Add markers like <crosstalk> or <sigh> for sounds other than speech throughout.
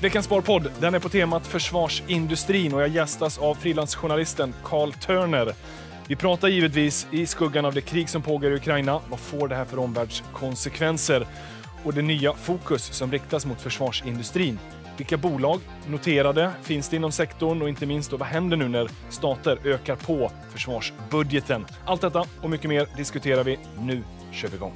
Veckans Sparpodd den är på temat försvarsindustrin och jag gästas av frilansjournalisten Carl Turner. Vi pratar givetvis i skuggan av det krig som pågår i Ukraina. Vad får det här för omvärldskonsekvenser? Och det nya fokus som riktas mot försvarsindustrin. Vilka bolag noterade finns det inom sektorn och inte minst då, vad händer nu när stater ökar på försvarsbudgeten? Allt detta och mycket mer diskuterar vi. Nu kör vi igång.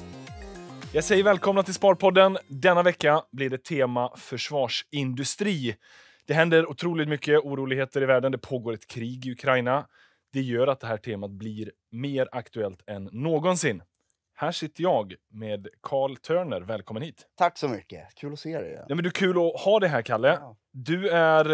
Jag säger välkomna till Sparpodden. Denna vecka blir det tema försvarsindustri. Det händer otroligt mycket oroligheter i världen. Det pågår ett krig i Ukraina. Det gör att det här temat blir mer aktuellt än någonsin. Här sitter jag med Carl Törner. Välkommen hit. Tack så mycket. Kul att se dig. Ja, men det är kul att ha dig här, Kalle. Ja. Du är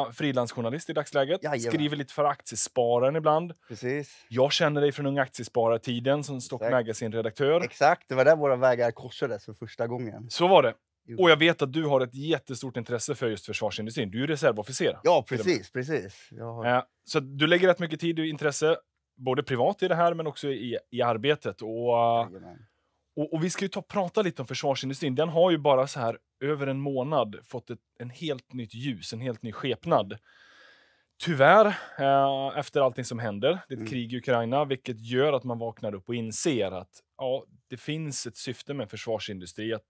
eh, frilansjournalist i dagsläget. Jajamän. Skriver lite för Aktiespararen ibland. Precis. Jag känner dig från Ung Aktiesparartiden som Stock Magazine-redaktör. Exakt, det var där våra vägar korsades för första gången. Så var det. Jo. Och jag vet att du har ett jättestort intresse för just försvarsindustrin. Du är reservofficer. Ja, precis. precis. Har... Eh, så du lägger rätt mycket tid och intresse, både privat i det här men också i, i arbetet. Och, eh, Jajamän och, och, vi ska ju ta, prata lite om försvarsindustrin. Den har ju bara så här över en månad fått ett, en helt nytt ljus, en helt ny skepnad. Tyvärr, eh, efter allting som händer, det är ett mm. krig i Ukraina, vilket gör att man vaknar upp och inser att ja, det finns ett syfte med försvarsindustri, att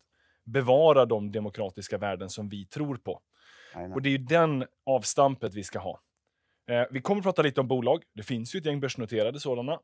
bevara de demokratiska värden som vi tror på. Och det är ju den avstampet vi ska ha. Eh, vi kommer att prata lite om bolag. Det finns ju ett gäng börsnoterade sådana.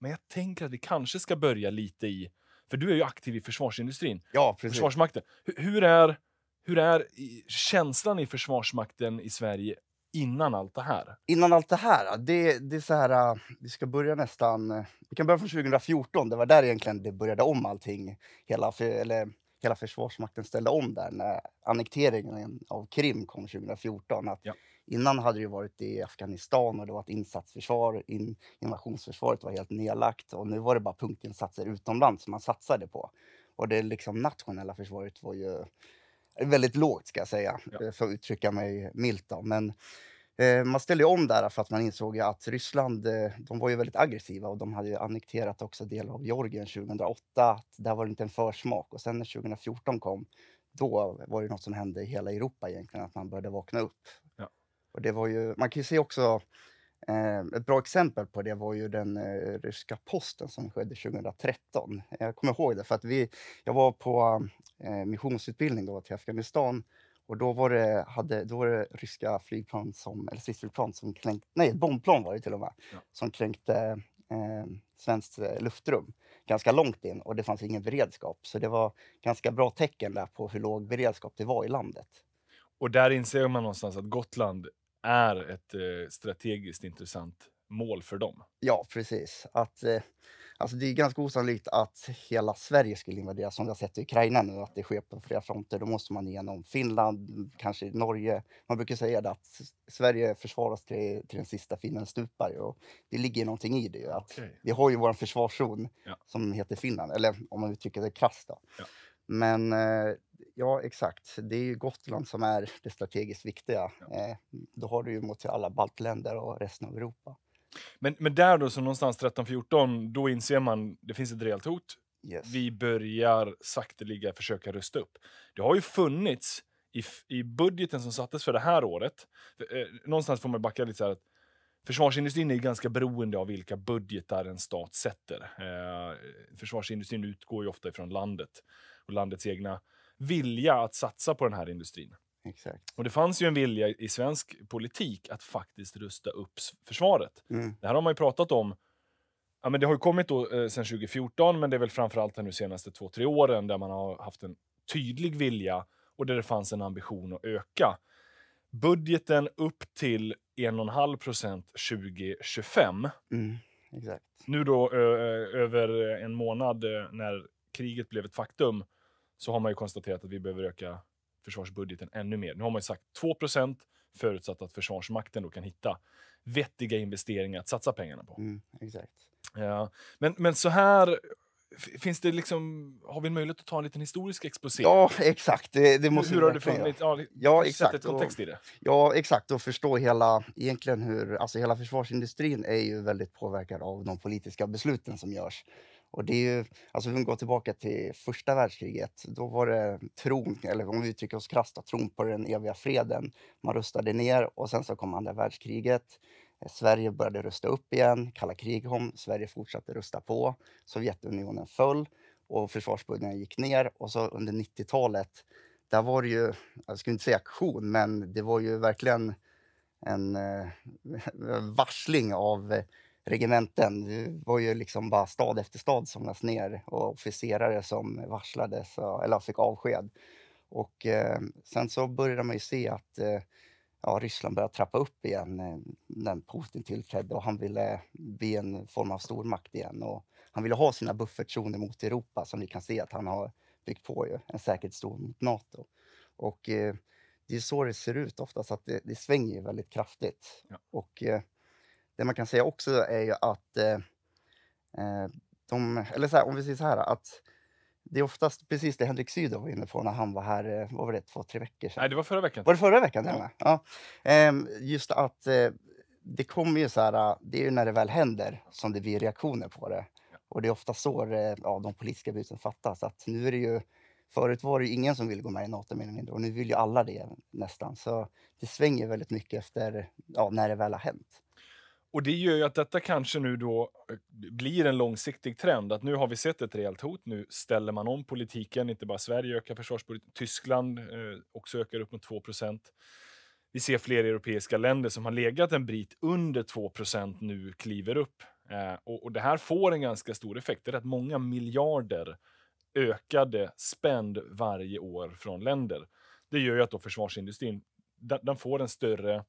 Men jag tänker att vi kanske ska börja lite i för du är ju aktiv i försvarsindustrin, ja, precis. Försvarsmakten. Hur, hur, är, hur är känslan i Försvarsmakten i Sverige innan allt det här? Innan allt det här? Det, det är så här, äh, vi ska börja nästan... Äh, vi kan börja från 2014, det var där egentligen det började om allting. Hela, eller, hela Försvarsmakten ställde om där när annekteringen av Krim kom 2014. Att ja. Innan hade det varit i Afghanistan och det var ett insatsförsvar, in, invasionsförsvaret var helt nedlagt och nu var det bara punktinsatser utomlands som man satsade på. Och det liksom nationella försvaret var ju väldigt lågt ska jag säga, ja. Eh, för att uttrycka mig milt. Då. Men eh, man ställde om där för att man insåg att Ryssland, eh, de var ju väldigt aggressiva och de hade annekterat också delar av Georgien 2008. Där var det inte en försmak och sen när 2014 kom, då var det något som hände i hela Europa egentligen, att man började vakna upp och det var ju, man kan se också, eh, ett bra exempel på det var ju den eh, ryska posten som skedde 2013. Jag kommer ihåg det för att vi, jag var på eh, missionsutbildning då till Afghanistan och då var det, hade, då var det ryska flygplan som, eller stridsflygplan som kränkte, nej bombplan var det till och med, ja. som kränkte eh, svenskt eh, luftrum ganska långt in och det fanns ingen beredskap. Så det var ganska bra tecken där på hur låg beredskap det var i landet. Och där inser man någonstans att Gotland är ett eh, strategiskt intressant mål för dem. Ja, precis. Att, eh, alltså det är ganska osannolikt att hela Sverige skulle invaderas som vi har sett i Ukraina nu, att det sker på flera fronter. Då måste man igenom Finland, kanske Norge. Man brukar säga det att Sverige försvaras till, till den sista finnen stupar. Och det ligger någonting i det. Att okay. Vi har ju vår försvarszon ja. som heter Finland, eller om man uttrycker det krasst. Ja. Men eh, Ja, exakt. Det är ju Gotland som är det strategiskt viktiga. Ja. Eh, då har du ju mot alla baltländer och resten av Europa. Men, men där då, som någonstans 13-14, då inser man att det finns ett reellt hot. Yes. Vi börjar sakteliga försöka rusta upp. Det har ju funnits i, i budgeten som sattes för det här året. För, eh, någonstans får man backa lite så här att försvarsindustrin är ganska beroende av vilka budgetar en stat sätter. Eh, försvarsindustrin utgår ju ofta ifrån landet och landets egna vilja att satsa på den här industrin. Exakt. Och det fanns ju en vilja i svensk politik att faktiskt rusta upp försvaret. Mm. Det här har man ju pratat om. Ja, men det har ju kommit då, eh, sedan 2014, men det är väl framförallt de senaste två, tre åren där man har haft en tydlig vilja och där det fanns en ambition att öka. Budgeten upp till 1,5 procent 2025. Mm. Exakt. Nu då ö, över en månad eh, när kriget blev ett faktum så har man ju konstaterat att vi behöver öka försvarsbudgeten ännu mer. Nu har man ju sagt 2 förutsatt att Försvarsmakten då kan hitta vettiga investeringar att satsa pengarna på. Mm, exakt. Ja, men, men så här Finns det liksom, har vi möjlighet att ta en liten historisk exposé? Ja, exakt. Det, det måste hur, hur har du funnit ja, ja, exakt, ett kontext och, i det? Ja, exakt. Och förstå hela, egentligen hur, alltså hela försvarsindustrin är ju väldigt påverkad av de politiska besluten som görs. Och det är ju, alltså om vi går tillbaka till första världskriget, då var det tron, eller om vi uttrycker oss krasst, tron på den eviga freden. Man rustade ner och sen så kom andra världskriget. Eh, Sverige började rusta upp igen, kalla krig kom, Sverige fortsatte rusta på, Sovjetunionen föll och försvarsbudgeten gick ner och så under 90-talet, där var det ju, jag skulle inte säga aktion, men det var ju verkligen en eh, <laughs> varsling av regementen. Det var ju liksom bara stad efter stad som lades ner och officerare som varslades eller fick avsked. Och eh, sen så började man ju se att eh, ja, Ryssland började trappa upp igen eh, när Putin tillträdde och han ville bli en form av stormakt igen. Och han ville ha sina buffertzoner mot Europa som vi kan se att han har byggt på, ju, en säkerhetszon mot Nato. Och eh, det är så det ser ut oftast, att det, det svänger väldigt kraftigt. Ja. Och eh, det man kan säga också är ju att eh, eh, de, eller så här, om vi säger så här att det är oftast precis det Henrik Sydow var inne på när han var här, eh, vad var det, två, tre veckor sedan? Nej, det var förra veckan. Var det förra veckan? Ja. ja. Ehm, just att eh, det kommer ju så här, eh, det är ju när det väl händer som det blir reaktioner på det. Och det är ofta så eh, ja, de politiska besluten fattas. Att nu är det ju, förut var det ju ingen som ville gå med i Nato mer mindre och nu vill ju alla det nästan. Så det svänger väldigt mycket efter ja, när det väl har hänt. Och det gör ju att detta kanske nu då eh, blir en långsiktig trend, att nu har vi sett ett rejält hot, nu ställer man om politiken, inte bara Sverige ökar försvarspolitiken. Tyskland eh, också ökar upp mot 2 Vi ser fler europeiska länder som har legat en bit under 2 nu kliver upp. Eh, och, och, det här får en ganska stor effekt, det är rätt många miljarder ökade spänd varje år från länder. Det gör ju att då försvarsindustrin den, den får en större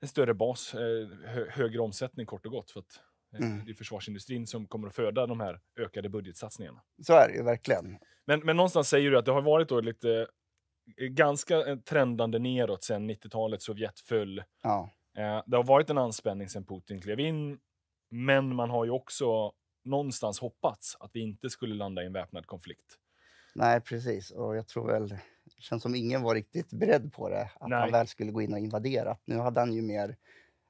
en större bas, eh, hö, högre omsättning kort och gott. För att eh, Mm. Det är försvarsindustrin som kommer att föda de här ökade budgetsatsningarna. Så är det ju verkligen. Men, men någonstans säger du att det har varit då lite eh, ganska trendande neråt sen 90-talet, Sovjet föll. Ja. Det har varit en anspänning sen Putin klev in, men man har ju också någonstans hoppats att vi inte skulle landa i en väpnad konflikt. Nej, precis. Och jag tror väl det känns som ingen var riktigt beredd på det, att Nej. han väl skulle gå in och invadera. Nu hade han ju mer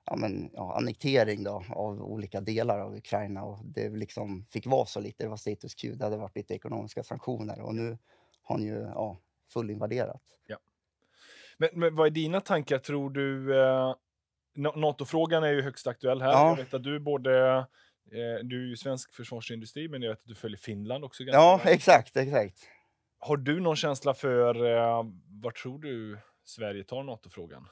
ja, men, ja, annektering då, av olika delar av Ukraina och det liksom fick vara så lite. Det var status quo, det hade varit lite ekonomiska sanktioner och nu har han ju ja, fullinvaderat. Ja. Men, men, vad är dina tankar? Tror du... Eh, Natofrågan är ju högst aktuell här. Ja. Jag vet att du både eh, du är ju svensk försvarsindustri, men jag vet att du följer Finland också. Ganska ja, bra. exakt, exakt. Har du någon känsla för eh, vart tror du Sverige tar NATO-frågan?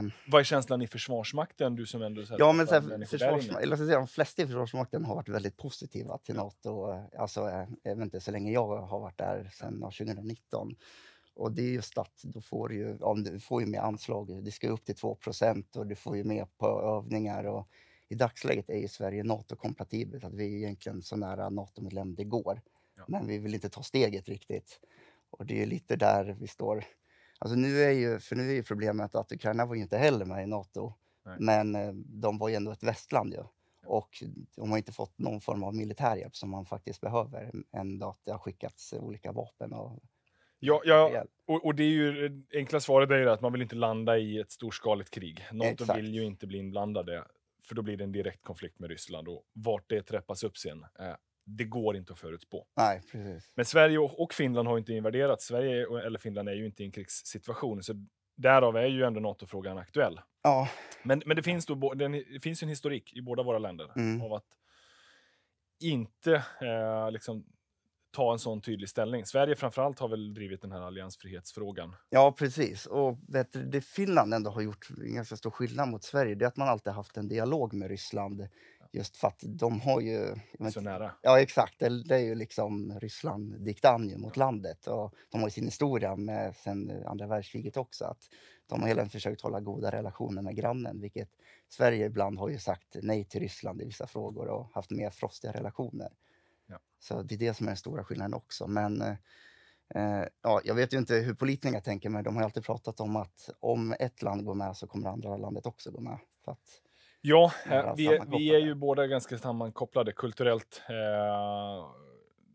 Um, Vad är känslan i Försvarsmakten? Du som ändå ja, men så försvarsma eller, så de flesta i Försvarsmakten har varit väldigt positiva till Nato. Eh, alltså, eh, även inte så länge jag har varit där, sedan 2019. Och det är just att du får ju, ja, du får ju med anslag. Det ska upp till 2 och du får ju med på övningar. Och I dagsläget är ju Sverige NATO-kompatibelt. vi är egentligen så nära NATO-medlem det går. Ja. Men vi vill inte ta steget riktigt. Och det är lite där vi står. Alltså nu är ju, för nu är ju problemet att Ukraina var ju inte heller med i Nato. Nej. Men eh, de var ju ändå ett västland ju. Och de har inte fått någon form av militär som man faktiskt behöver. Ändå att det har skickats olika vapen och Ja, ja och, och, det är ju, eh, enkla svaret är ju att man vill inte landa i ett storskaligt krig. Nato Exakt. vill ju inte bli inblandade, för då blir det en direkt konflikt med Ryssland och vart det träppas upp sen är eh, det går inte att förutspå. Nej, precis. Men Sverige och Finland har inte invaderat. Sverige eller Finland är ju inte i en krigssituation, så därav är ju ändå NATO-frågan aktuell. Ja. Men, men det, finns då, det finns en historik i båda våra länder mm. av att inte eh, liksom, ta en sån tydlig ställning. Sverige framförallt har väl drivit den här alliansfrihetsfrågan. Ja, precis. Och vet du, det Finland ändå har gjort en ganska stor skillnad mot Sverige, det är att man alltid haft en dialog med Ryssland Just för att de har ju... Så nära? Ja, exakt. Det, det är ju liksom Ryssland diktan mot ja. landet. Och de har ju sin historia med sen andra världskriget också. Att de har hela tiden försökt hålla goda relationer med grannen, vilket Sverige ibland har ju sagt nej till Ryssland i vissa frågor och haft mer frostiga relationer. Ja. Så det är det som är den stora skillnaden också. Men eh, eh ja, jag vet ju inte hur politikerna tänker, men de har alltid pratat om att om ett land går med så kommer andra landet också gå med. För att Ja, eh, vi, vi är ju båda ganska sammankopplade kulturellt. Eh,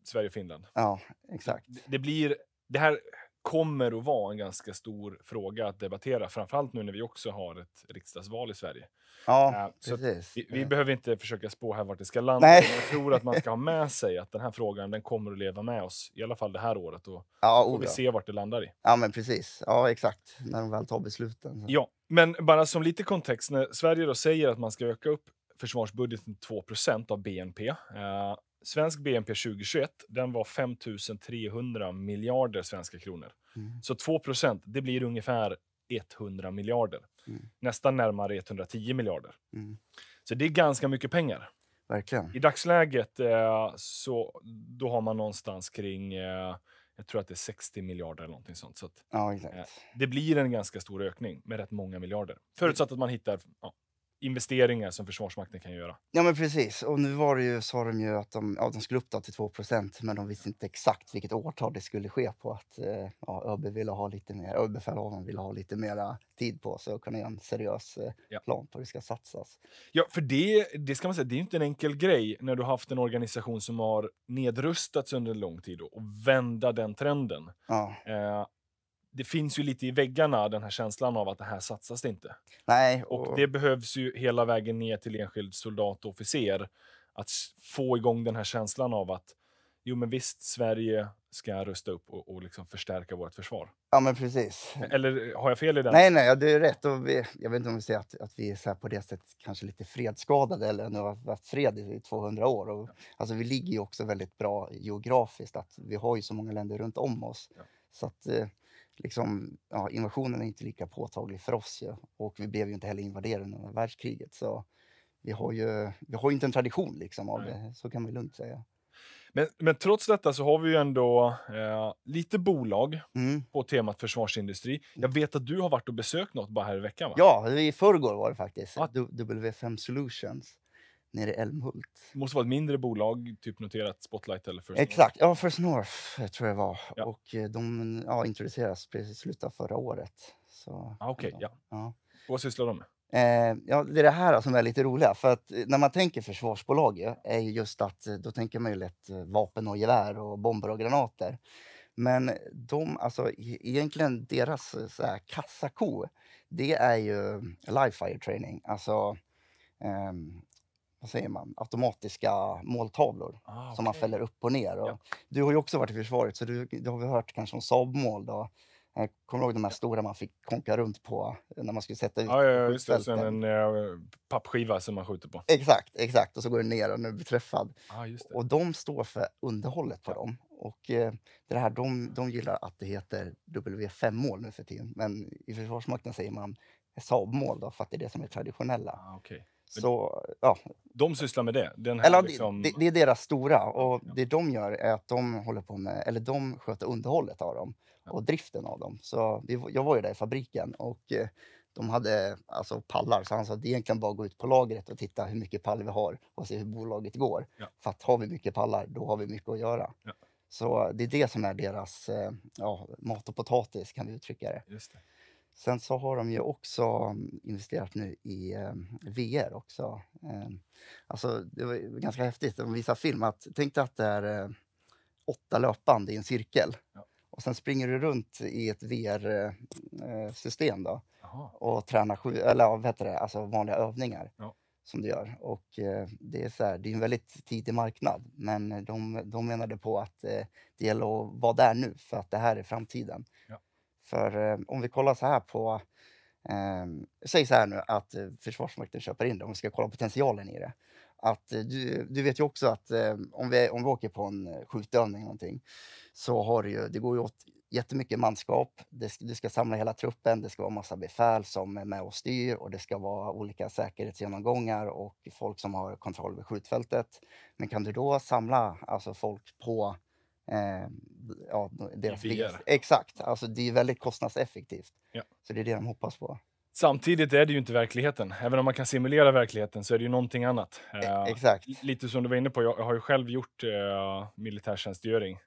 Sverige och Finland. Ja, exakt. Det, blir, det här kommer att vara en ganska stor fråga att debattera, framförallt nu när vi också har ett riksdagsval i Sverige. Ja, eh, precis. Vi, vi behöver inte försöka spå här vart det ska landa. Nej. Jag tror att man ska ha med <laughs> sig att den här frågan den kommer att leva med oss, i alla fall det här året. Och ja, får vi se vart det landar i. Ja, men precis. Ja, exakt. När de väl tar besluten. Så. Ja, men bara som lite kontext, när Sverige då säger att man ska öka upp försvarsbudgeten 2 av BNP. Eh, svensk BNP 2021 den var 5 300 miljarder svenska kronor. Mm. Så 2 det blir ungefär 100 miljarder. Mm. Nästan närmare 110 miljarder. Mm. Så det är ganska mycket pengar. Verkligen. I dagsläget eh, så då har man någonstans kring eh, jag tror att det är 60 miljarder eller någonting sånt. Så att, ja, eh, det blir en ganska stor ökning med rätt många miljarder. Förutsatt att man hittar ja, investeringar som Försvarsmakten kan göra. Ja, men precis. Och nu var det ju, sa de ju att de, ja, de skulle upp till 2 men de visste inte exakt vilket årtal det skulle ske på. Att eh, ja, ÖB ville ha lite mer, överbefälhavaren ville ha lite mer tid på sig och kunna göra en seriös eh, ja. plan på hur det ska satsas. Ja, för det, det ska man säga, det är inte en enkel grej när du har haft en organisation som har nedrustats under en lång tid och vända den trenden. Ja. Eh, det finns ju lite i väggarna, den här känslan av att det här satsas det inte. Nej. Och... och det behövs ju hela vägen ner till enskild soldat och officer att få igång den här känslan av att jo, men visst, Sverige ska rusta upp och, och liksom förstärka vårt försvar. Ja, men precis. Eller har jag fel i den? Nej, nej, du är rätt. Och vi, jag vet inte om vi säger att, att vi är så på det sättet kanske lite fredsskadade eller nu har varit fred i 200 år. Och, ja. Alltså, vi ligger ju också väldigt bra geografiskt. Att vi har ju så många länder runt om oss. Ja. Så att, eh, liksom, ja, invasionen är inte lika påtaglig för oss. Ja. Och vi blev ju inte heller invaderade under världskriget. Så vi har ju, vi har inte en tradition liksom, av det, så kan vi lugnt säga. Men, men trots detta så har vi ju ändå eh, lite bolag mm. på temat försvarsindustri. Jag mm. vet att du har varit och besökt något bara här i veckan. Va? Ja, i förrgår var det faktiskt. W5 Solutions nere i Älmhult. Det måste vara ett mindre bolag, typ noterat Spotlight eller First Exakt, North. ja First North eh, tror jag det var. Ja. Och eh, de ja, introduceras precis i slutet av förra året. Så, ah, okay, ja. ja. Vad sysslar de med? Eh, ja, det är det här som är lite roliga. För att eh, när man tänker försvarsbolag är just att då tänker man ju lätt vapen och gevär och bomber och granater. Men de, alltså, e-, egentligen deras så här, kassako, det är ju live fire training. Alltså, ehm, vad säger man, automatiska måltavlor ah, okay. som man fäller upp och ner. Och ja. Du har ju också varit i försvaret, så du, du har väl hört kanske om Saab-mål? Då. Jag eh, kommer ihåg de här stora man fick konka runt på eh, när man skulle sätta ut ja, ja, just det. Sen en äh, pappskiva som man skjuter på. Exakt, exakt. Och så går den ner och nu blir träffad. Ah, och de står för underhållet på ja. dem. Och det här, de, de gillar att det heter W5-mål nu för tiden. Men i Försvarsmakten säger man Saab-mål för att det är det som är traditionella. Ah, okay. Så, ja. De sysslar med det? Den här eller, liksom... det, det, är deras stora. Och Det de gör är att de håller på med, eller de sköter underhållet av dem och driften av dem. Så jag var ju där i fabriken och eh, de hade alltså pallar, så han sa att det är egentligen bara att gå ut på lagret och titta hur mycket pallar vi har och se hur bolaget går. Ja. För att har vi mycket pallar, då har vi mycket att göra. Ja. Så det är det som är deras eh, ja, mat och potatis, kan vi uttrycka det. Just det. Sen så har de ju också mm, investerat nu i ehm, VR också. Ehm, alltså, det var ganska häftigt. De visar film att tänk dig att det är eh, åtta löpande i en cirkel. Ja. Och sen springer du runt i ett VR-system eh, eh, då. Aha. Och tränar sju, eller vad heter det, alltså vanliga övningar. Ja. Som du gör. Och det är, så här, det är en väldigt tidig marknad. Men de, de menade på att det gäller att vara där nu för att det här är framtiden. Ja. För eh, om vi kollar så här på... Ehm, säg så här nu att eh, Försvarsmakten köper in det, om vi ska kolla potentialen i det. Att eh, du, du vet ju också att om, vi, om vi åker på en skjutövning någonting så har det ju, det går ju åt jättemycket manskap. Du ska samla hela truppen, det ska vara massa befäl som är med och styr och det ska vara olika säkerhetsgenomgångar och folk som har kontroll över skjutfältet. Men kan du då samla alltså folk på Eh, ja, deras Exakt, alltså det är väldigt kostnadseffektivt. Ja. Så det är det de hoppas på. Samtidigt är det ju inte verkligheten. Även om man kan simulera verkligheten så är det ju någonting annat. E- eh, exakt. Lite som du var inne på, jag har ju själv gjort eh, militärtjänstgöring.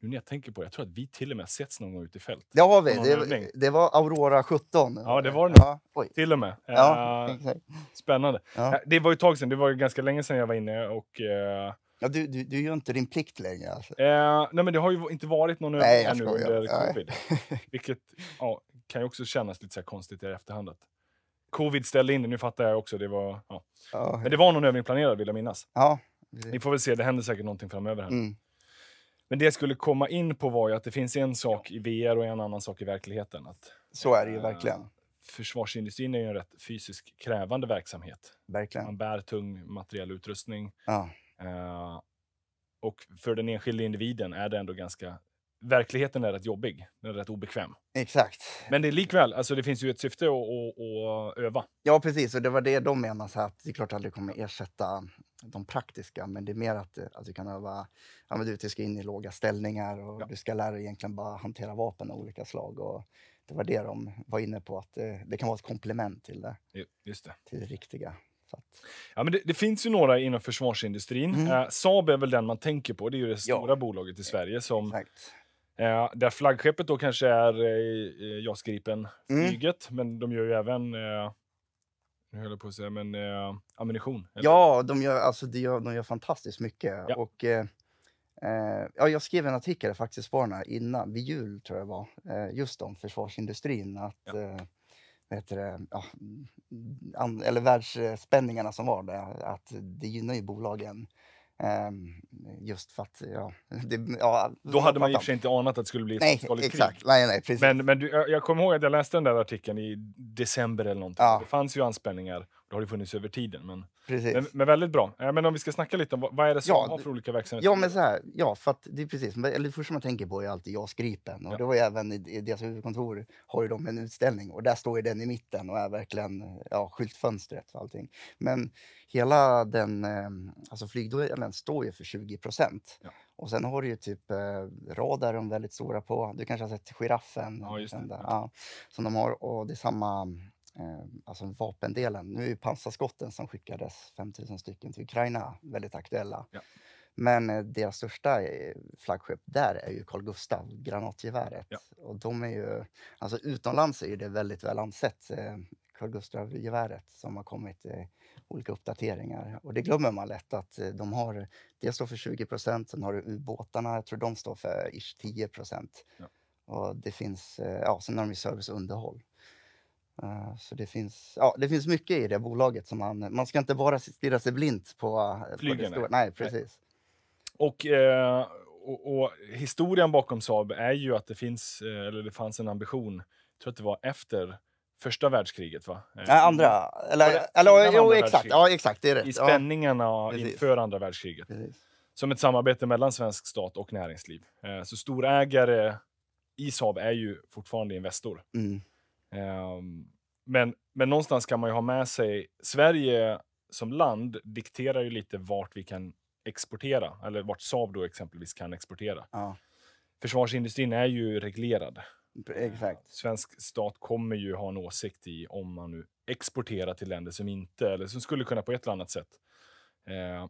Nu när jag tänker på det, jag tror att vi till och med setts någon gång ute i fält. Det har vi. Det, det, var Aurora 17. Ja, det var det ja, Till och med. Ja, eh, spännande. Ja. Eh, det var ju ett tag sedan, det var ju ganska länge sedan jag var inne och eh, Ja, du, du, du gör inte din plikt längre. Alltså. Eh, nej, men det har ju inte varit någon övning ännu under covid. <laughs> Vilket ja, kan ju också kännas lite så konstigt i efterhand. Att covid ställde in det, nu fattar jag också. Det var, ja. Oh, men det var någon övning planerad vill jag minnas. Ja, Vi får väl se, det händer säkert någonting framöver. här. Mm. Men det jag skulle komma in på var ju att det finns en sak i VR och en annan sak i verkligheten. Att, så är det ju eh, verkligen. försvarsindustrin är ju en rätt fysiskt krävande verksamhet. Verkligen. Man bär tung materiell utrustning. Ja. Uh, och för den enskilde individen är det ändå ganska... Verkligheten är rätt jobbig, den är rätt obekväm. Exakt. Men det är likväl, alltså det finns ju ett syfte att, att, att öva. Ja, precis. Och det var det de menade, så att det är klart att det kommer ersätta de praktiska, men det är mer att, att du kan öva, ja, men du ska in i låga ställningar och ja. du ska lära dig egentligen bara hantera vapen av olika slag. Och det var det de var inne på, att det, eh, det kan vara ett komplement till det. Just det. Till det riktiga att... Ja, men det, det, finns ju några inom försvarsindustrin. Mm. Eh, Saab är väl den man tänker på. Det är ju det stora ja. bolaget i Sverige. som... Exakt. Eh, där flaggskeppet då kanske är eh, eh JAS Gripen-flyget, mm. men de gör ju även eh, nu höll på att säga, men eh, ammunition? Eller? Ja, de gör, alltså, de, gör, de gör fantastiskt mycket. Ja. Och, eh, eh ja, jag skrev en artikel faktiskt på innan, vid jul tror jag var, eh, just om försvarsindustrin. Att, ja. Eh, vet du, ja, mm, an, eller världsspänningarna som var där, att det gynnar ju bolagen. Ehm, just för att, ja, <laughs> det, ja, Då hade man i och för sig inte anat att det skulle bli nej, ett nej, exakt. krig. Nej, nej, precis. Men, men du, jag, jag kommer ihåg att jag läste den där artikeln i december eller någonting. Ja. Det fanns ju anspänningar har det funnits över tiden. Men, men, men, väldigt bra. Men om vi ska snacka lite om vad är det som ja, har för olika verksamheter? Ja, men så här, ja, för att det är precis. Eller det första man tänker på är alltid JAS Gripen. Och ja. det var även i deras huvudkontor har ju de en utställning och där står ju den i mitten och är verkligen ja, skyltfönstret för allting. Men hela den, eh, alltså flygdelen står ju för 20 procent. Ja. Och sen har du ju typ eh, radaren väldigt stora på. Du kanske har sett giraffen? Ja, just det. Där, ja, som de har och det är samma Ehm, alltså vapendelen. Nu är pansarskotten som skickades, 5000 stycken, till Ukraina väldigt aktuella. Ja. Men eh, deras största eh, flaggskepp där är ju Carl Gustaf, granatgeväret. Ja. Och de är ju, alltså utomlands är ju det väldigt väl ansett, eh, Carl Gustaf-geväret som har kommit i olika uppdateringar. Och det glömmer man lätt att de har, det står för 20 procent, sen har du ubåtarna, jag tror de står för ish 10 procent. Ja. Och det finns, ja, sen har de ju service och underhåll. Eh, så det finns, ja, det finns mycket i det bolaget. som Man, man ska inte bara stirra sig blint på, eh, på det stora. Nej, precis. Och, eh, och, och, historien bakom Saab är ju att det finns, eller det fanns en ambition, jag tror att det var efter första världskriget, va? Nej, andra. Eller, eller, eller jo, andra exakt. Ja, exakt, det är rätt. I spänningarna ja, inför andra världskriget. Precis. Som ett samarbete mellan svensk stat och näringsliv. Så storägare i Saab är ju fortfarande Investor. Mm. Ehm, men, men någonstans kan man ju ha med sig, Sverige som land dikterar ju lite vart vi kan exportera, eller vart Saab då exempelvis kan exportera. Ja. Försvarsindustrin är ju reglerad. Exakt. Eh, svensk stat kommer ju ha en åsikt i om man nu exporterar till länder som inte, eller som skulle kunna på ett eller annat sätt, eh,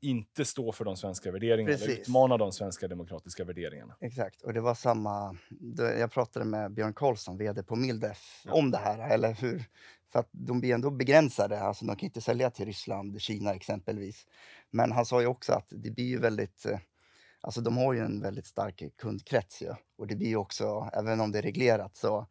inte stå för de svenska värderingarna, Precis. utmana de svenska demokratiska värderingarna. Exakt, och det var samma... Jag pratade med Björn Karlsson, vd på Mildef, ja. om det här, eller hur? För att de blir ändå begränsade, alltså de kan inte sälja till Ryssland, Kina exempelvis. Men han sa ju också att det blir ju väldigt... Eh, alltså de har ju en väldigt stark kundkrets ju. och det blir ju också, även om det är reglerat, så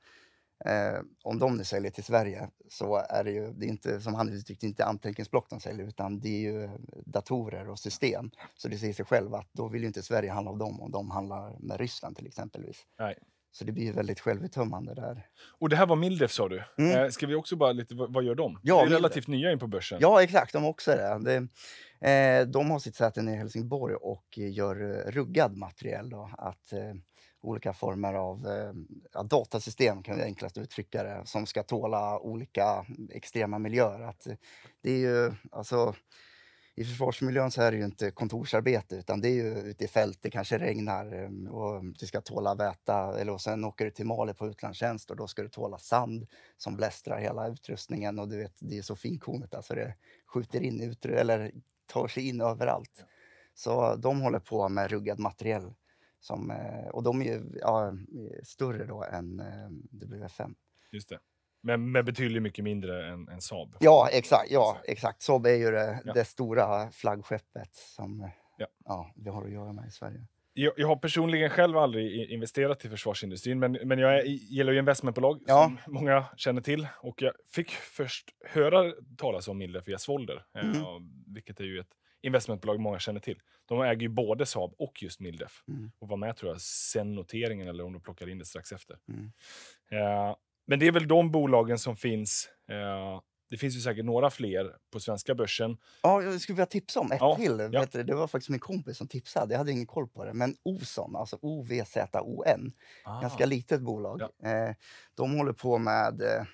Eh, om de nu säljer till Sverige så är det ju det är inte, som han uttryckte, inte anteckningsblock de säljer utan det är ju eh, datorer och system. Så det säger sig själv att då vill ju inte Sverige handla av dem om de handlar med Ryssland till exempelvis. Nej. Så det blir väldigt självuttömmande där. Och det här var Mildef sa du. Mm. Eh, ska vi också bara lite, vad gör de? Ja, de är relativt nya in på börsen. Ja, exakt. De också är det. det eh, de har sitt säte i Helsingborg och gör eh, ruggad materiell. Då, att, eh, olika former av eh, ja, datasystem, kan vi enklast uttrycka det, som ska tåla olika extrema miljöer. Att det är ju, alltså, I försvarsmiljön så är det ju inte kontorsarbete, utan det är ju ute i fält, det kanske regnar eh, och det ska tåla väta. Eller, och sen åker du till Mali på utlandstjänst och då ska du tåla sand som blästrar hela utrustningen. Och du vet, det är så finkornigt. alltså det skjuter in, eller tar sig in överallt. Så de håller på med ruggad materiell. Som, eh, och de är ju ja, större då än eh, WSM. Just det. Men, men betydligt mycket mindre än, än Saab. Ja, exakt. Ja, exakt. Saab är ju det, ja. det stora flaggskeppet som ja. Ja, vi har att göra med i Sverige. Jag, jag har personligen själv aldrig investerat i försvarsindustrin, men, men jag är, mm. gillar ju investmentbolag ja. som många känner till. Och jag fick först höra talas om Milde, via Svolder, eh, mm. vilket är ju ett investmentbolag många känner till. De äger ju både Saab och just Mildef mm. och var med tror jag sen noteringen eller om de plockar in det strax efter. Mm. Eh, men det är väl de bolagen som finns. Eh, det finns ju säkert några fler på svenska börsen. Ja, jag skulle vilja tipsa om ett ja, till. Ja. Det var faktiskt min kompis som tipsade. Jag hade ingen koll på det. Men Oson, alltså O-V-Z-O-N, ah. ganska litet bolag. Ja. Eh, de håller på med eh,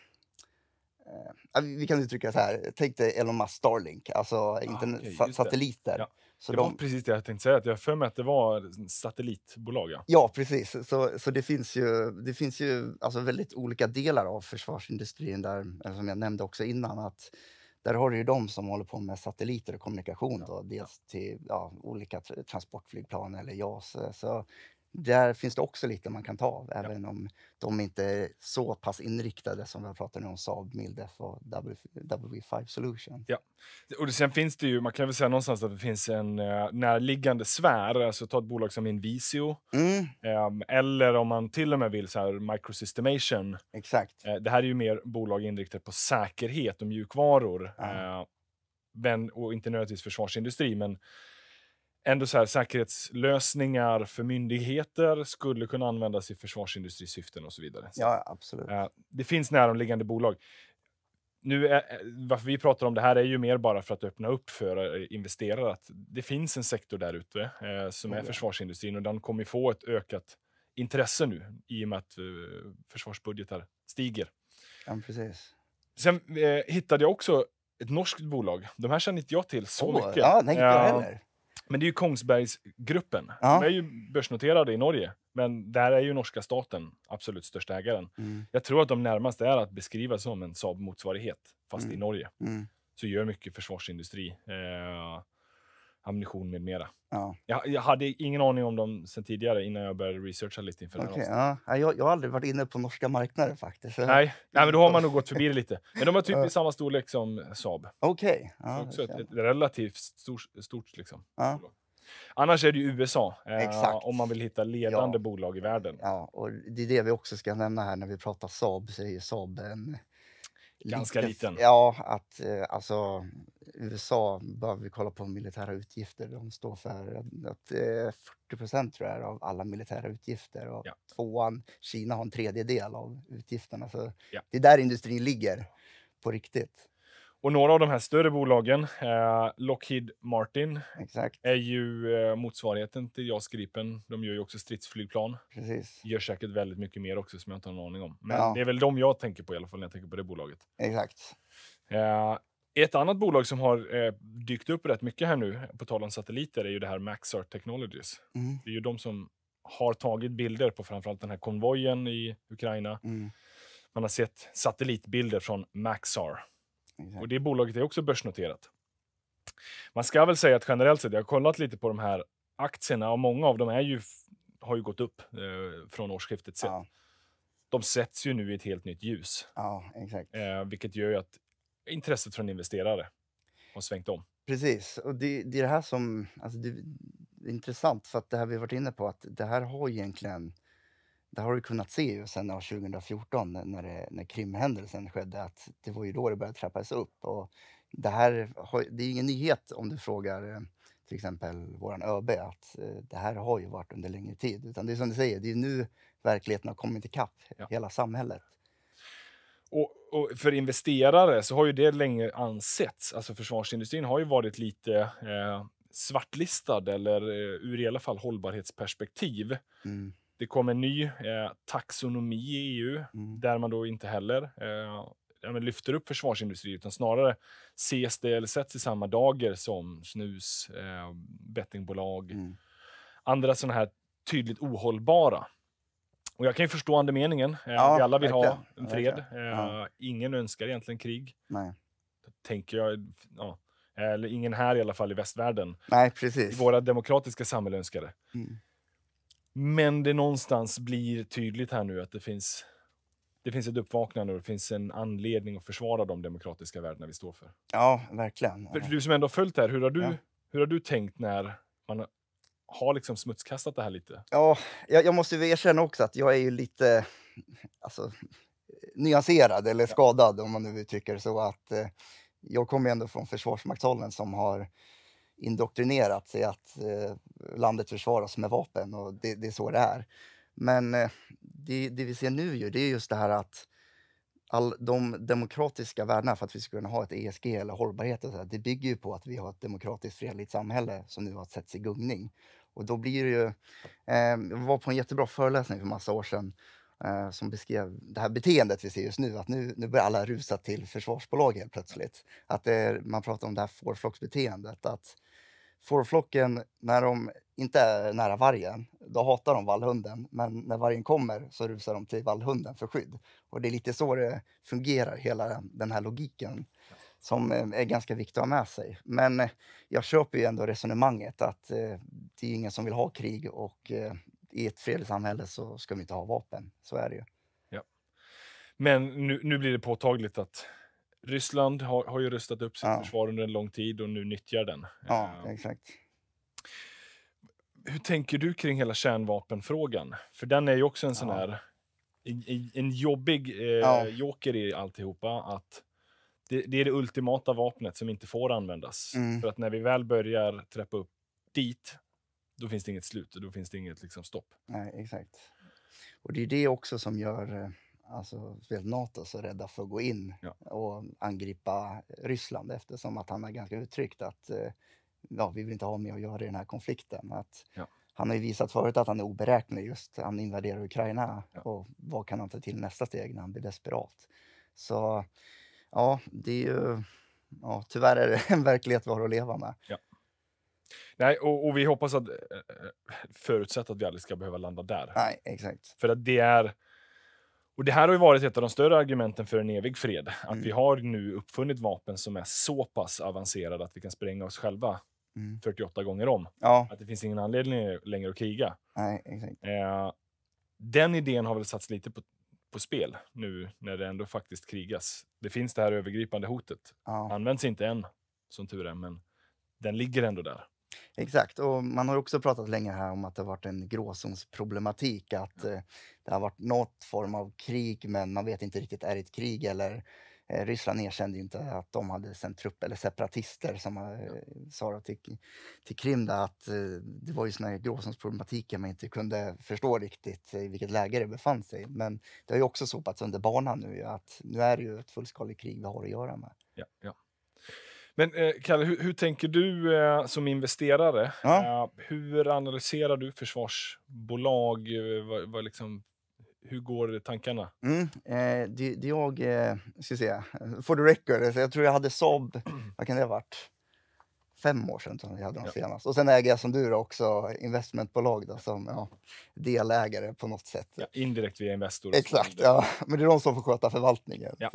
Eh, vi kan uttrycka det så här, tänk dig Elon Musk Starlink, alltså ah, internet, okay, satelliter. Ja. Så det de... precis det jag tänkte säga, att jag för mig att det var satellitbolag. Ja, ja precis. Så, så det finns ju, det finns ju alltså väldigt olika delar av försvarsindustrin där, eh, som jag nämnde också innan, att där har du ju de som håller på med satelliter och kommunikation, ja. då, dels till ja, olika transportflygplan eller JAS. Så där finns det också lite man kan ta av, ja. även om de inte är så pass inriktade som vi har pratat om Saab, Mildef och w 5 Solution. Ja, och sen finns det ju, man kan väl säga någonstans att det finns en eh, närliggande sfär, alltså ta ett bolag som Invisio, mm. eh, eller om man till och med vill så här microsystemation. Exakt. Eh, det här är ju mer bolag inriktat på säkerhet och mjukvaror, ja. Eh, men, och inte nödvändigtvis försvarsindustri, men ändå så här, säkerhetslösningar för myndigheter skulle kunna användas i försvarsindustrisyften och så vidare. ja, absolut. Eh, det finns näromliggande bolag. Nu är, eh, varför vi pratar om det här är ju mer bara för att öppna upp för eh, investerare att det finns en sektor där ute eh, som är mm. försvarsindustrin och den kommer få ett ökat intresse nu i och med att eh, försvarsbudgetar stiger. Ja, precis. Sen eh, hittade jag också ett norskt bolag. De här känner inte jag till så oh, mycket. Ja, nej, inte jag eh, heller. Men det är ju Kongsbergsgruppen. Ja. De är ju börsnoterade i Norge, men där är ju norska staten absolut största ägaren. Mm. Jag tror att de närmast är att beskriva som en Saab-motsvarighet, fast mm. i Norge. Mm. Så gör mycket försvarsindustri. Eh, ammunition med mera. Ja. Jag, jag, hade ingen aning om dem sen tidigare innan jag började researcha lite inför okay, ja. jag, jag har aldrig varit inne på norska marknader faktiskt. Nej, Nej men då har man nog gått förbi det lite. Men de har typ i samma storlek som Saab. Okej. Okay. Ja, ett, ett, relativt stort, stort liksom. Ja. Annars är det USA, eh, om man vill hitta ledande ja. bolag i världen. Ja, och det är det vi också ska nämna här när vi pratar Saab, så är ju Saab en Ganska lite, liten. Ja, att eh, alltså USA, behöver vi kolla på militära utgifter, de står för att, att eh, 40 procent tror jag av alla militära utgifter och ja. tvåan, Kina har en tredjedel av utgifterna. Så ja. det är där industrin ligger på riktigt. Och några av de här större bolagen, eh, Lockheed Martin, Exakt. är ju eh, motsvarigheten till JAS Gripen. De gör ju också stridsflygplan. Precis. Gör säkert väldigt mycket mer också som jag inte har en aning om. Men ja. det är väl de jag tänker på i alla fall när jag tänker på det bolaget. Exakt. Eh, ett annat bolag som har eh, dykt upp rätt mycket här nu, på tal om satelliter, är ju det här Maxart Technologies. Mm. Det är ju de som har tagit bilder på framförallt den här konvojen i Ukraina. Mm. Man har sett satellitbilder från Maxar. Och det bolaget är också börsnoterat. Man ska väl säga att generellt sett, jag har kollat lite på de här aktierna och många av dem är ju, har ju gått upp eh, från årsskiftet sett. Ja. De sätts ju nu i ett helt nytt ljus. Ja, exakt. Eh, vilket gör ju att intresset från investerare har svängt om. Precis, och det, det är det här som alltså det är intressant för att det här vi varit inne på att det här har egentligen det har du kunnat se ju sen 2014 när, det, när krimhändelsen skedde, att det var ju då det började trappas upp. Och det här det är ingen nyhet om du frågar eh, till exempel våran ÖB att eh, det här har ju varit under längre tid. Utan det är som du säger, det är nu verkligheten har kommit ikapp ja. hela samhället. Och, och, för investerare så har ju det länge ansetts, alltså försvarsindustrin har ju varit lite eh, svartlistad eller eh, ur i alla fall hållbarhetsperspektiv. Mm. Det kom en ny eh, taxonomi i EU mm. där man då inte heller eh, lyfter upp försvarsindustri utan snarare ses det eller sätts i samma dager som snus, eh, bettingbolag, mm. andra sådana här tydligt ohållbara. Och jag kan ju förstå andemeningen. Eh, ja, vi alla vill verkligen. ha en fred. Eh, ja. Ingen önskar egentligen krig. Nej. Tänker jag. Ja. Eller ingen här i alla fall i västvärlden. Nej, precis. I våra demokratiska samhällen önskar det. Mm. Men det någonstans blir tydligt här nu att det finns, det finns ett uppvaknande och det finns en anledning att försvara de demokratiska värdena vi står för. Ja, verkligen. För du som ändå har följt det här, hur har du, ja. hur har du tänkt när man har liksom smutskastat det här lite? Ja, jag, jag måste erkänna också att jag är ju lite alltså, nyanserad eller skadad om man nu uttrycker så att eh, jag kommer ändå från Försvarsmaktshållen som har indoktrinerat sig att eh, landet försvaras med vapen och det, det är så det är. Men eh, det, det, vi ser nu ju, det är just det här att all, de demokratiska värdena för att vi ska kunna ha ett ESG eller hållbarhet, och så här, det bygger ju på att vi har ett demokratiskt fredligt samhälle som nu har sätts i gungning. Och då blir det ju... Eh, jag var på en jättebra föreläsning för massa år sedan eh, som beskrev det här beteendet vi ser just nu, att nu, nu börjar alla rusa till försvarsbolag helt plötsligt. Att är, man pratar om det här fårflocksbeteendet, att Fårflocken, när de inte är nära vargen, då hatar de vallhunden. Men när vargen kommer så rusar de till vallhunden för skydd. Och det är lite så det fungerar, hela den här logiken som eh, är ganska viktig att ha med sig. Men eh, jag köper ju ändå resonemanget att eh, det är ingen som vill ha krig och i ett fredligt samhälle så ska vi inte ha vapen. Så är det ju. Ja. Men nu, nu blir det påtagligt att Ryssland har, har ju rustat upp sitt ja. försvar under en lång tid och nu nyttjar den. Ja, uh, exakt. Hur tänker du kring hela kärnvapenfrågan? För den är ju också en sån ja. här en, en jobbig eh, ja. joker i alltihopa. Att det, det, är det ultimata vapnet som inte får användas. Mm. För att när vi väl börjar trappa upp dit, då finns det inget slut och då finns det inget liksom, stopp. Nej, exakt. Och det är det också som gör eh, alltså speciellt Nato, så rädda för att gå in ja. och angripa Ryssland eftersom att han har ganska uttryckt att eh, ja, vi vill inte ha med att göra i den här konflikten. Att ja. Han har ju visat förut att han är oberäknelig. Just han invaderar Ukraina och vad kan han ta till nästa steg när han blir desperat? Så ja, det är ju ja, tyvärr är det <laughs> en verklighet vi har att leva med. Nej, och, och, vi hoppas att eh, eh, förutsatt att vi aldrig ska behöva landa där. Nej, exakt. För att det är och Det här har varit ett av de större argumenten för en evig fred. Att mm. vi har nu uppfunnit vapen som är så pass avancerade att vi kan spränga oss själva mm. 48 gånger om. Ja. Att det finns ingen anledning längre att kriga. Nej, exakt. Eh, den idén har väl satts lite på, på spel nu när det ändå faktiskt krigas. Det finns det här övergripande hotet. Ja. Används inte än, som tur är, men den ligger ändå där. Exakt, och man har också pratat länge här om att det har varit en gråzonsproblematik. Att eh, det har varit något form av krig, men man vet inte riktigt, är det ett krig eller eh, Ryssland erkände ju inte att de hade sänt trupp eller separatister som eh, sa till, till Krim där, att det var ju sån här gråzonsproblematik man inte kunde förstå riktigt i vilket läge det befann sig. Men det har ju också sopats under banan nu att nu är det ju ett fullskaligt krig vi har att göra med. Ja, ja. Men eh, Kalle, hur, hur, tänker du eh, som investerare? Ja. Eh, hur analyserar du försvarsbolag? Eh, vad, vad liksom, hur går tankarna? Mm, eh, det, det jag, eh, ska säga, for the record, jag tror jag hade Saab, vad kan det ha varit? fem år sedan som vi hade dem ja. senast. Och sen äger jag som du då också investmentbolag då, som ja, delägare på något sätt. Ja, indirekt via Investor. Exakt, ja. <laughs> men det är de som får sköta förvaltningen. Ja.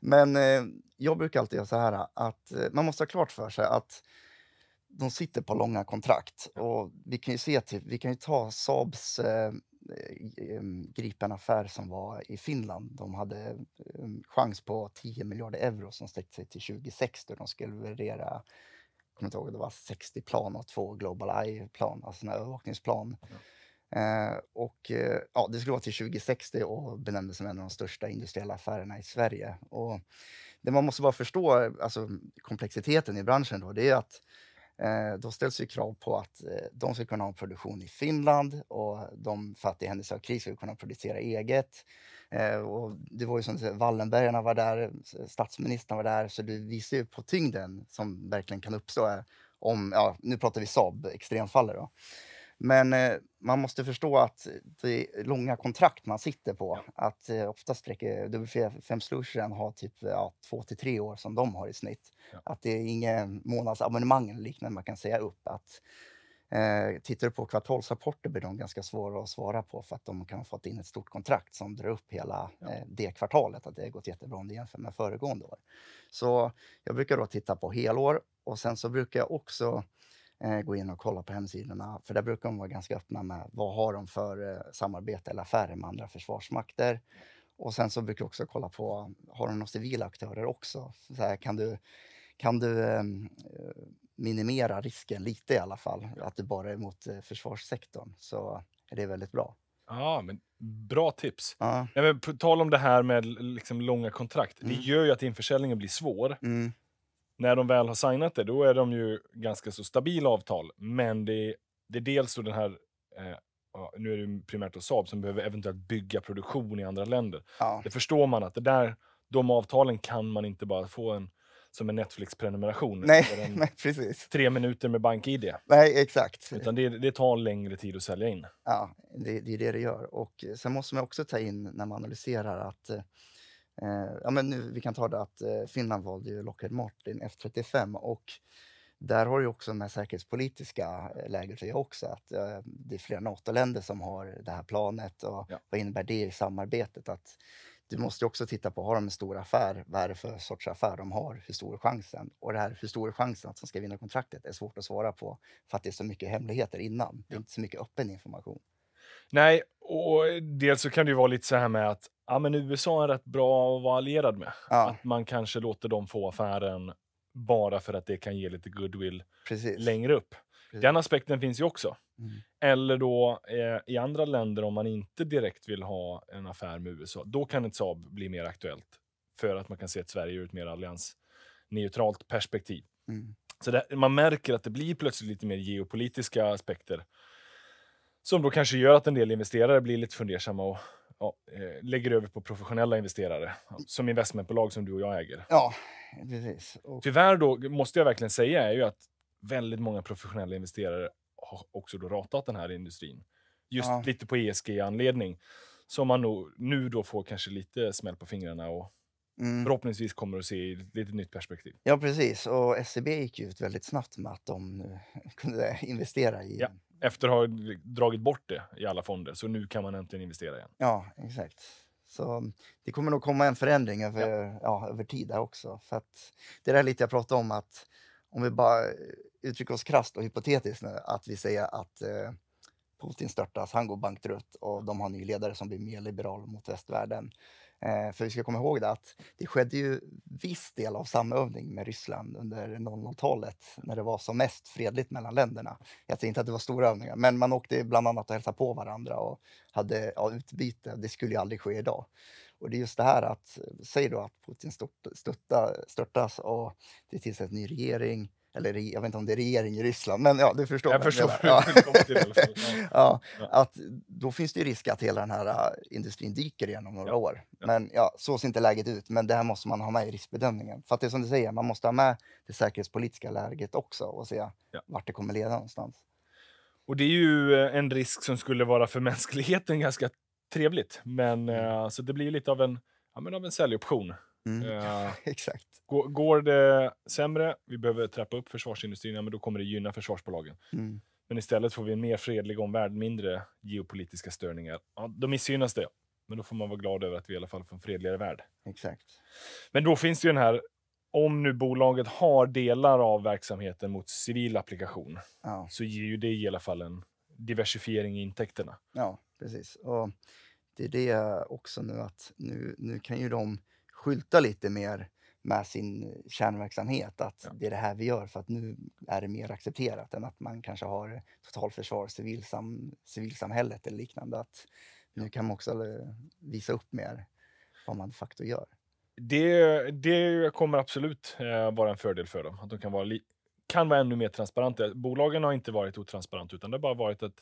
Men eh, jag brukar alltid göra så här att eh, man måste ha klart för sig att de sitter på långa kontrakt och vi kan ju se till, vi kan ju ta Saabs eh, eh, eh Gripen-affär som var i Finland. De hade eh, chans på 10 miljarder euro som sträckte sig till 2060. De skulle leverera kommer inte ihåg, det var 60 plan och två Global Eye-plan, alltså övervakningsplan. Ja. Eh, och eh, ja, det skulle vara till 2060 och benämndes som en av de största industriella affärerna i Sverige. Och det man måste bara förstå, alltså komplexiteten i branschen, då, det är att Eh, då ställs ju krav på att eh, de ska kunna ha en produktion i Finland och de fattiga händelse av krig ska kunna producera eget. Eh, och det var ju som Wallenbergarna var där, statsministern var där, så det visar ju på tyngden som verkligen kan uppstå om, ja, nu pratar vi Saab, extremfallet men eh, man måste förstå att det är långa kontrakt man sitter på. Ja. Att eh, oftast sträcker W5 Solution har typ ja, två till tre år som de har i snitt. Ja. Att det är inga månadsabonnemang eller liknande man kan säga upp. Att, eh, tittar du på kvartalsrapporter blir de ganska svåra att svara på för att de kan ha fått in ett stort kontrakt som drar upp hela ja. eh, det kvartalet. Att det har gått jättebra om det jämför med föregående år. Så jag brukar då titta på helår och sen så brukar jag också Eh, gå in och kolla på hemsidorna, för där brukar de vara ganska öppna med vad har de för eh, samarbete eller affärer med andra försvarsmakter. Och sen så brukar jag också kolla på, har de några civila aktörer också? Så här, kan du, kan du ehm, eh, minimera risken lite i alla fall, att det bara är mot försvarssektorn, så är det väldigt bra. Ja, men Bra tips. Ja. Nej, men på tal om det här med liksom långa kontrakt. Mm. Det gör ju att införsäljningen blir svår. Mm när de väl har signat det, då är de ju ganska så stabila avtal. Men det, det är dels så den här eh, nu är det primärt Saab som behöver eventuellt bygga produktion i andra länder. Ja. Det förstår man att det där, de avtalen kan man inte bara få en som en Netflix-prenumeration. Nej, <laughs> nej, precis. Tre minuter med BankID. Nej, exakt. Utan det, det tar längre tid att sälja in. Ja, det, det är det det gör. Och eh, sen måste man också ta in när man analyserar att eh, Eh, ja, men nu, vi kan ta det att eh, Finland valde ju Lockheed Martin F35 och där har det också med säkerhetspolitiska eh, läget att också. Att det är flera NATO-länder som har det här planet och ja. vad innebär det i samarbetet? Att du måste också titta på, har de en stor affär? Vad är det för sorts affär de har? Hur stor är chansen? Och det här, hur stor är chansen att de ska vinna kontraktet? är svårt att svara på för att det är så mycket hemligheter innan. Det är inte så mycket öppen information. Nej, och dels så kan det ju vara lite så här med att ja, men USA är rätt bra att vara allierad med. Ja. Att man kanske låter dem få affären bara för att det kan ge lite goodwill Precis. längre upp. Precis. Den aspekten finns ju också. Mm. Eller då eh, i andra länder om man inte direkt vill ha en affär med USA. Då kan ett Saab bli mer aktuellt för att man kan se ett Sverige ur ett mer alliansneutralt perspektiv. Mm. Så det, man märker att det blir plötsligt lite mer geopolitiska aspekter som då kanske gör att en del investerare blir lite fundersamma och ja, eh, lägger över på professionella investerare som investmentbolag som du och jag äger. Ja, precis. Och... Tyvärr då, måste jag verkligen säga, är ju att väldigt många professionella investerare har också då ratat den här industrin. Just ja. lite på ESG-anledning. Som man nog, nu då får kanske lite smäll på fingrarna och mm. förhoppningsvis kommer att se i lite nytt perspektiv. Ja, precis. Och SEB gick ut väldigt snabbt med att de <laughs> kunde investera i ja efter att ha dragit bort det i alla fonder. Så nu kan man äntligen investera igen. Ja, exakt. Så mm, det kommer nog komma en förändring över, ja. ja över tid där också. För att det där lite jag pratade om att om vi bara uttrycker oss krasst och hypotetiskt nu, att vi säger att eh, Putin störtas, han går bankrutt och de har en ny ledare som blir mer liberal mot västvärlden. Eh, för vi ska komma ihåg det att det skedde ju viss del av samövning med Ryssland under 00-talet när det var som mest fredligt mellan länderna. Jag säger inte att det var stora övningar, men man åkte bland annat och hälsade på varandra och hade ja, utbyte. Det skulle ju aldrig ske idag. Och det är just det här att, säg då att Putin störtas och det tillsätts en ny regering, eller jag vet inte om det är regering i Ryssland, men ja, du förstår. Jag förstår. <laughs> Ja. ja. att då finns det ju risk att hela den här äh, industrin dyker igen om några ja. år. Men ja, så ser inte läget ut. Men det här måste man ha med i riskbedömningen. För att det är som du säger, man måste ha med det säkerhetspolitiska läget också och se ja. vart det kommer leda någonstans. Och det är ju eh, en risk som skulle vara för <laughs> mänskligheten ganska trevligt. Men, mm. Eh, så det blir lite av en, ja, men av en säljoption Mm. Uh, <laughs> Exakt. Går, det sämre, vi behöver trappa upp försvarsindustrierna, men då kommer det gynna försvarsbolagen. Mm. Men istället får vi en mer fredlig omvärld, mindre geopolitiska störningar. Ja, då missgynnas det, men då får man vara glad över att vi i alla fall får en fredligare värld. Exakt. Men då finns det ju den här, om nu bolaget har delar av verksamheten mot civil applikation, ja. så ger ju det i alla fall en diversifiering i intäkterna. Ja, precis. Och det är det också nu att nu, nu kan ju de skylta lite mer med sin kärnverksamhet. Att ja. det är det här vi gör för att nu är det mer accepterat än att man kanske har totalförsvar, civilsam, civilsamhället eller liknande. Att ja. nu kan man också eh, visa upp mer vad man de facto gör. Det, det kommer absolut eh, vara en fördel för dem, att de kan vara, kan vara ännu mer transparenta. Bolagen har inte varit otransparenta, utan det har bara varit att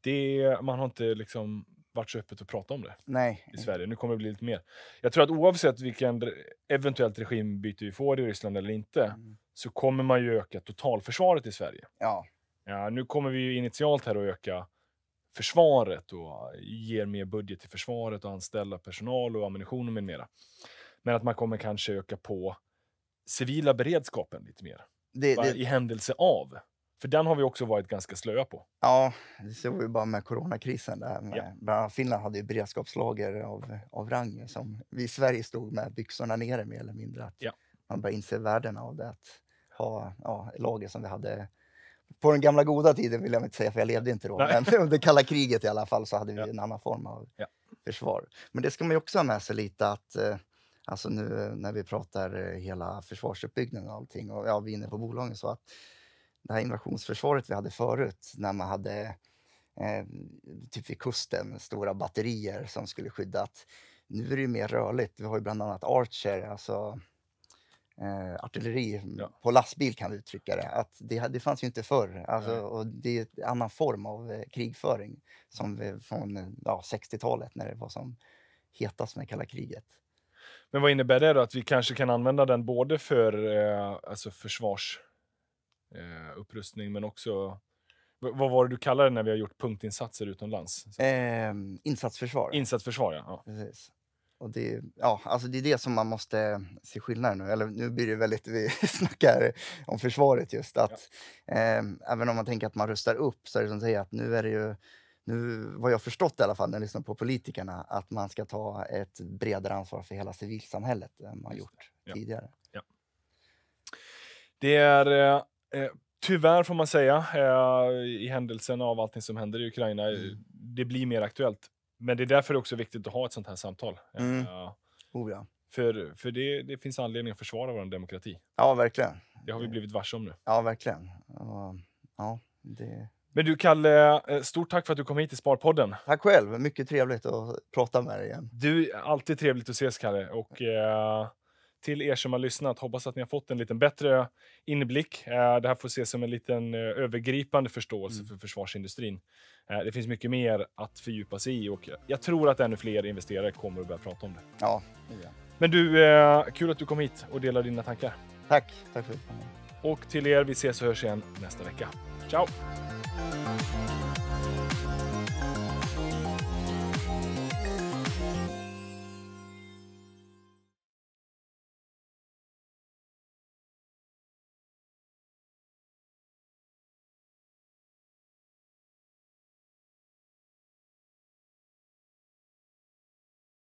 det, man har inte liksom varit så öppet att prata om det Nej. i Sverige. Nu kommer det bli lite mer. Jag tror att oavsett vilken eventuellt regimbyte vi får i Ryssland eller inte mm. så kommer man ju öka totalförsvaret i Sverige. Ja. Ja, nu kommer vi initialt här att öka försvaret och ge mer budget till försvaret och anställa personal och ammunition med mera. Men att man kommer kanske öka på civila beredskapen lite mer. Det, det... I händelse av. För den har vi också varit ganska slöa på. Ja, det såg vi bara med coronakrisen. Där med, ja. Finland hade ju beredskapslager av, av rang som vi i Sverige stod med byxorna nere mer eller mindre. Att ja. Man börjar inse värden av det. Att ha ja, lager som vi hade på den gamla goda tiden vill jag inte säga, för jag levde inte då. Nej. Men <laughs> under kalla kriget i alla fall så hade vi ja. en annan form av ja. försvar. Men det ska man också ha med sig lite att eh, alltså nu när vi pratar eh, hela försvarsuppbyggnaden och allting och ja, vi är inne på bolagen så att det här invasionsförsvaret vi hade förut när man hade eh, typ vid kusten stora batterier som skulle skydda. Att nu är det mer rörligt. Vi har ju bland annat Archer, alltså eh, artilleri ja. på lastbil kan vi uttrycka det. Att det, det fanns ju inte förr. Alltså, och det är en annan form av eh, krigföring som vi, från ja, 60-talet när det var som hetast med kalla kriget. Men vad innebär det då? Att vi kanske kan använda den både för eh, alltså försvars eh, upprustning, men också vad var det du kallade det när vi har gjort punktinsatser utomlands? Eh, insatsförsvar. Insatsförsvar, ja. ja. Precis. Och det, ja, alltså det är det som man måste se skillnaden nu. Eller nu blir det väldigt, vi <laughs> snackar om försvaret just. Att, ja. eh, även om man tänker att man rustar upp så är det som säger att nu är det ju, nu, vad jag förstått i alla fall när jag lyssnar på politikerna, att man ska ta ett bredare ansvar för hela civilsamhället än man just gjort det. tidigare. Ja. Det är eh, Eh, tyvärr får man säga, eh, i händelsen av allting som händer i Ukraina, eh, mm. det blir mer aktuellt. Men det är därför det också är viktigt att ha ett sånt här samtal. Eh, mm. Eh, oh, ja. För, för det, det, finns anledning att försvara vår demokrati. Ja, verkligen. Det har vi blivit varse om nu. Ja, verkligen. ja, det... Men du, Kalle, stort tack för att du kom hit till Sparpodden. Tack själv. Mycket trevligt att prata med dig igen. Du, alltid trevligt att ses, Kalle. Och, eh, till er som har lyssnat. Hoppas att ni har fått en lite bättre inblick. Eh, det här får ses som en liten eh, övergripande förståelse mm. för försvarsindustrin. Eh, det finns mycket mer att fördjupa sig i och jag tror att ännu fler investerare kommer att börja prata om det. Ja, ja. Men du, kul att du kom hit och delade dina tankar. Tack, tack för det. Och till er, vi ses och hörs igen nästa vecka. Ciao!